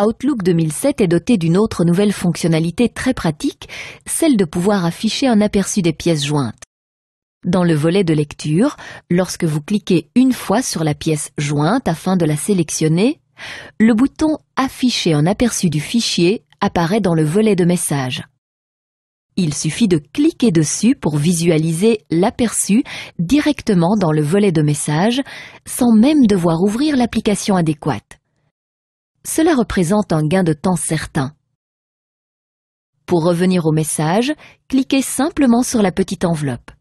Outlook 2007 est doté d'une autre nouvelle fonctionnalité très pratique, celle de pouvoir afficher un aperçu des pièces jointes. Dans le volet de lecture, lorsque vous cliquez une fois sur la pièce jointe afin de la sélectionner, le bouton Afficher un aperçu du fichier apparaît dans le volet de message. Il suffit de cliquer dessus pour visualiser l'aperçu directement dans le volet de message, sans même devoir ouvrir l'application adéquate. Cela représente un gain de temps certain. Pour revenir au message, cliquez simplement sur la petite enveloppe.